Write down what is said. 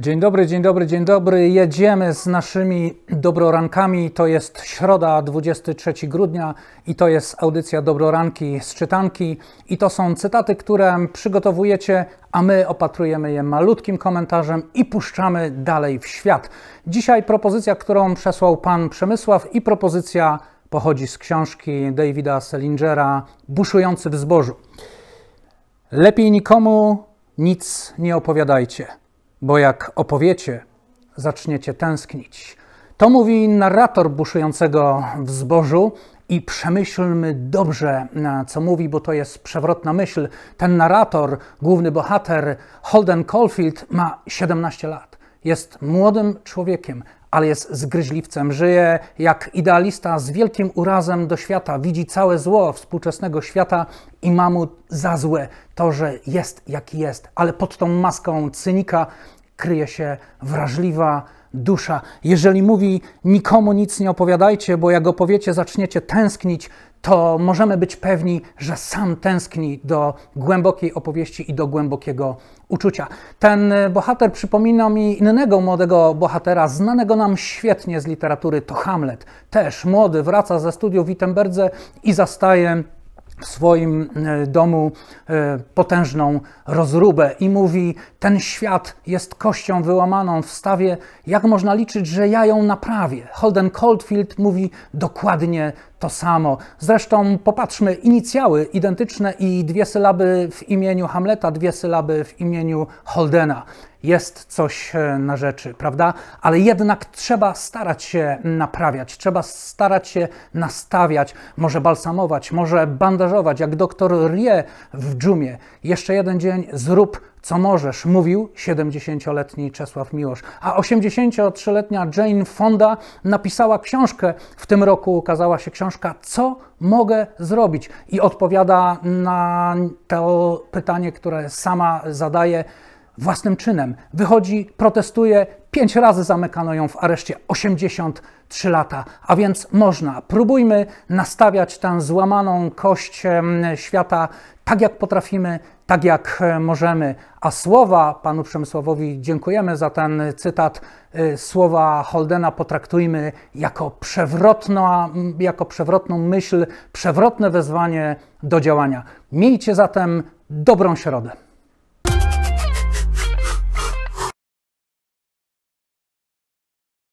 Dzień dobry, dzień dobry, dzień dobry. Jedziemy z naszymi dobrorankami. To jest środa, 23 grudnia i to jest audycja Dobroranki z czytanki. I to są cytaty, które przygotowujecie, a my opatrujemy je malutkim komentarzem i puszczamy dalej w świat. Dzisiaj propozycja, którą przesłał pan Przemysław i propozycja pochodzi z książki Davida Selingera Buszujący w zbożu. Lepiej nikomu nic nie opowiadajcie – bo jak opowiecie, zaczniecie tęsknić. To mówi narrator buszującego w zbożu i przemyślmy dobrze, co mówi, bo to jest przewrotna myśl. Ten narrator, główny bohater Holden Caulfield ma 17 lat. Jest młodym człowiekiem, ale jest zgryźliwcem. Żyje jak idealista z wielkim urazem do świata. Widzi całe zło współczesnego świata i ma mu za złe to, że jest jaki jest. Ale pod tą maską cynika kryje się wrażliwa dusza. Jeżeli mówi nikomu nic nie opowiadajcie, bo jak opowiecie, zaczniecie tęsknić, to możemy być pewni, że sam tęskni do głębokiej opowieści i do głębokiego uczucia. Ten e, bohater przypomina mi innego młodego bohatera, znanego nam świetnie z literatury, to Hamlet. Też młody wraca ze studiów w Wittenberdze i zastaje w swoim e, domu e, potężną rozróbę i mówi: Ten świat jest kością wyłamaną w stawie. Jak można liczyć, że ja ją naprawię? Holden Caulfield mówi dokładnie to samo. Zresztą popatrzmy, inicjały identyczne i dwie sylaby w imieniu Hamleta, dwie sylaby w imieniu Holdena jest coś e, na rzeczy, prawda? Ale jednak trzeba starać się naprawiać, trzeba starać się nastawiać, może balsamować, może bandażować, jak doktor Rie w dżumie. Jeszcze jeden dzień zrób co możesz, mówił 70-letni Czesław Miłosz. A 83-letnia Jane Fonda napisała książkę. W tym roku ukazała się książka Co mogę zrobić? I odpowiada na to pytanie, które sama zadaje własnym czynem. Wychodzi, protestuje, pięć razy zamykano ją w areszcie 83 lata, a więc można. Próbujmy nastawiać tę złamaną kość świata tak, jak potrafimy, tak, jak e, możemy. A słowa panu Przemysławowi dziękujemy za ten cytat. E, słowa Holdena potraktujmy jako, przewrotna, jako przewrotną myśl, przewrotne wezwanie do działania. Miejcie zatem dobrą środę.